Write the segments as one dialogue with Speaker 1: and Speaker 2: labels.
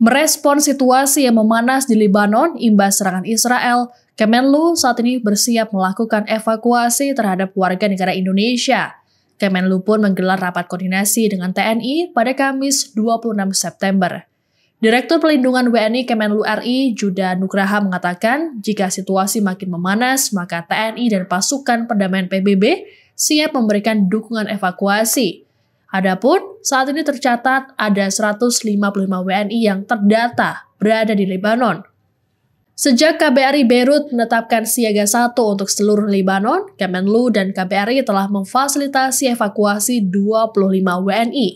Speaker 1: Merespon situasi yang memanas di Lebanon imbas serangan Israel, Kemenlu saat ini bersiap melakukan evakuasi terhadap warga negara Indonesia. Kemenlu pun menggelar rapat koordinasi dengan TNI pada Kamis 26 September. Direktur Pelindungan WNI Kemenlu RI, Juda Nugraha mengatakan, jika situasi makin memanas, maka TNI dan pasukan perdamaian PBB siap memberikan dukungan evakuasi. Adapun saat ini tercatat ada 155 WNI yang terdata berada di Lebanon. Sejak KBRI Beirut menetapkan siaga satu untuk seluruh Lebanon, Kemenlu dan KBRI telah memfasilitasi evakuasi 25 WNI.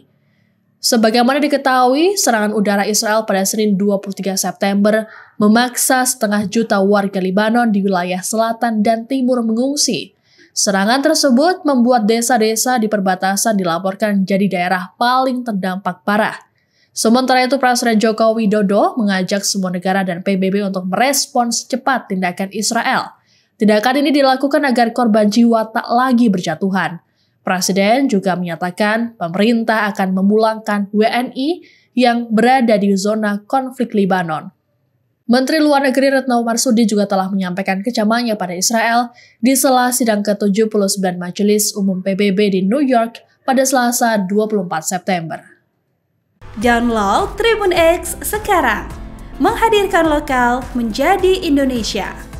Speaker 1: Sebagaimana diketahui, serangan udara Israel pada Senin 23 September memaksa setengah juta warga Lebanon di wilayah selatan dan timur mengungsi. Serangan tersebut membuat desa-desa di perbatasan dilaporkan jadi daerah paling terdampak parah. Sementara itu Presiden Joko Widodo mengajak semua negara dan PBB untuk merespons cepat tindakan Israel. Tindakan ini dilakukan agar korban jiwa tak lagi berjatuhan. Presiden juga menyatakan pemerintah akan memulangkan WNI yang berada di zona konflik Lebanon. Menteri Luar Negeri Retno Marsudi juga telah menyampaikan kecamannya pada Israel di sela sidang ke-79 Majelis Umum PBB di New York pada Selasa 24 September. Download Tribun X sekarang, menghadirkan lokal menjadi Indonesia.